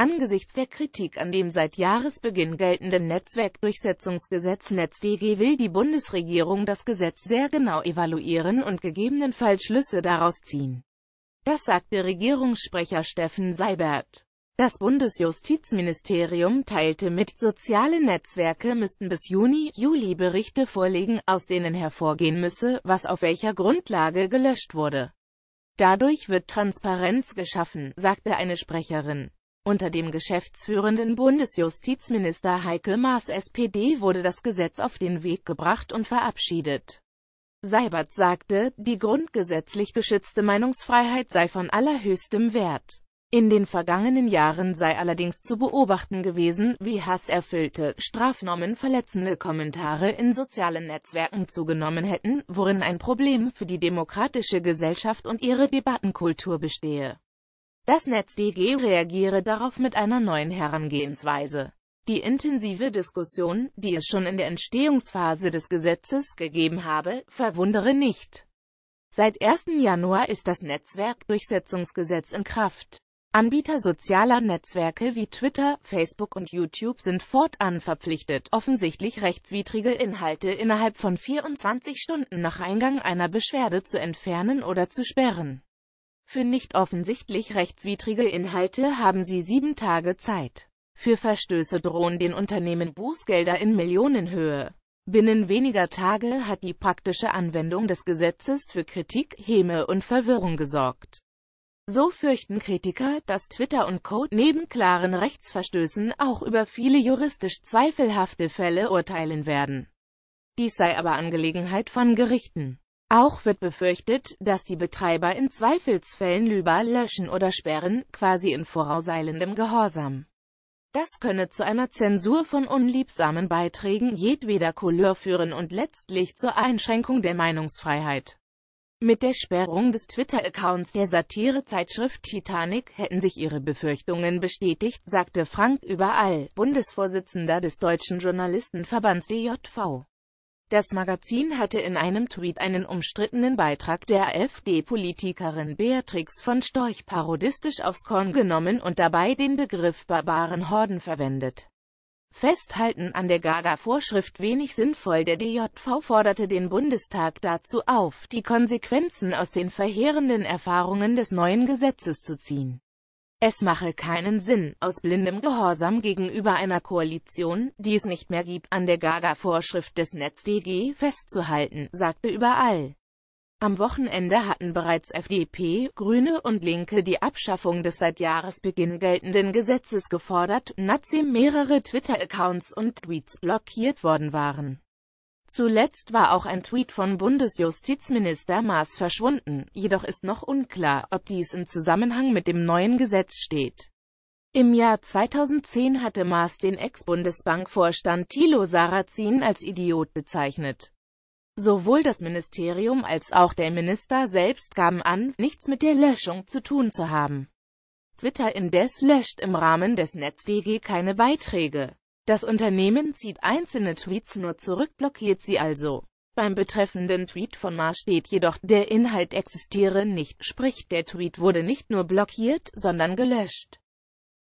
Angesichts der Kritik an dem seit Jahresbeginn geltenden Netzwerkdurchsetzungsgesetz NetzDG will die Bundesregierung das Gesetz sehr genau evaluieren und gegebenenfalls Schlüsse daraus ziehen. Das sagte Regierungssprecher Steffen Seibert. Das Bundesjustizministerium teilte mit, soziale Netzwerke müssten bis Juni, Juli Berichte vorlegen, aus denen hervorgehen müsse, was auf welcher Grundlage gelöscht wurde. Dadurch wird Transparenz geschaffen, sagte eine Sprecherin. Unter dem geschäftsführenden Bundesjustizminister Heike Maas SPD wurde das Gesetz auf den Weg gebracht und verabschiedet. Seibert sagte, die grundgesetzlich geschützte Meinungsfreiheit sei von allerhöchstem Wert. In den vergangenen Jahren sei allerdings zu beobachten gewesen, wie hasserfüllte, strafnormen verletzende Kommentare in sozialen Netzwerken zugenommen hätten, worin ein Problem für die demokratische Gesellschaft und ihre Debattenkultur bestehe. Das NetzDG reagiere darauf mit einer neuen Herangehensweise. Die intensive Diskussion, die es schon in der Entstehungsphase des Gesetzes gegeben habe, verwundere nicht. Seit 1. Januar ist das Netzwerkdurchsetzungsgesetz in Kraft. Anbieter sozialer Netzwerke wie Twitter, Facebook und YouTube sind fortan verpflichtet, offensichtlich rechtswidrige Inhalte innerhalb von 24 Stunden nach Eingang einer Beschwerde zu entfernen oder zu sperren. Für nicht offensichtlich rechtswidrige Inhalte haben sie sieben Tage Zeit. Für Verstöße drohen den Unternehmen Bußgelder in Millionenhöhe. Binnen weniger Tage hat die praktische Anwendung des Gesetzes für Kritik, Häme und Verwirrung gesorgt. So fürchten Kritiker, dass Twitter und Code neben klaren Rechtsverstößen auch über viele juristisch zweifelhafte Fälle urteilen werden. Dies sei aber Angelegenheit von Gerichten. Auch wird befürchtet, dass die Betreiber in Zweifelsfällen Lüber löschen oder sperren, quasi in vorauseilendem Gehorsam. Das könne zu einer Zensur von unliebsamen Beiträgen jedweder Couleur führen und letztlich zur Einschränkung der Meinungsfreiheit. Mit der Sperrung des Twitter-Accounts der Satirezeitschrift Titanic hätten sich ihre Befürchtungen bestätigt, sagte Frank Überall, Bundesvorsitzender des Deutschen Journalistenverbands DJV. Das Magazin hatte in einem Tweet einen umstrittenen Beitrag der AfD-Politikerin Beatrix von Storch parodistisch aufs Korn genommen und dabei den Begriff barbaren Horden verwendet. Festhalten an der Gaga-Vorschrift wenig sinnvoll. Der DJV forderte den Bundestag dazu auf, die Konsequenzen aus den verheerenden Erfahrungen des neuen Gesetzes zu ziehen. Es mache keinen Sinn, aus blindem Gehorsam gegenüber einer Koalition, die es nicht mehr gibt, an der Gaga-Vorschrift des NetzDG festzuhalten, sagte überall. Am Wochenende hatten bereits FDP, Grüne und Linke die Abschaffung des seit Jahresbeginn geltenden Gesetzes gefordert, nachdem mehrere Twitter-Accounts und Tweets blockiert worden waren. Zuletzt war auch ein Tweet von Bundesjustizminister Maas verschwunden, jedoch ist noch unklar, ob dies im Zusammenhang mit dem neuen Gesetz steht. Im Jahr 2010 hatte Maas den Ex-Bundesbank-Vorstand Thilo Sarrazin als Idiot bezeichnet. Sowohl das Ministerium als auch der Minister selbst gaben an, nichts mit der Löschung zu tun zu haben. Twitter indes löscht im Rahmen des NetzDG keine Beiträge. Das Unternehmen zieht einzelne Tweets nur zurück, blockiert sie also. Beim betreffenden Tweet von Mars steht jedoch, der Inhalt existiere nicht, sprich der Tweet wurde nicht nur blockiert, sondern gelöscht.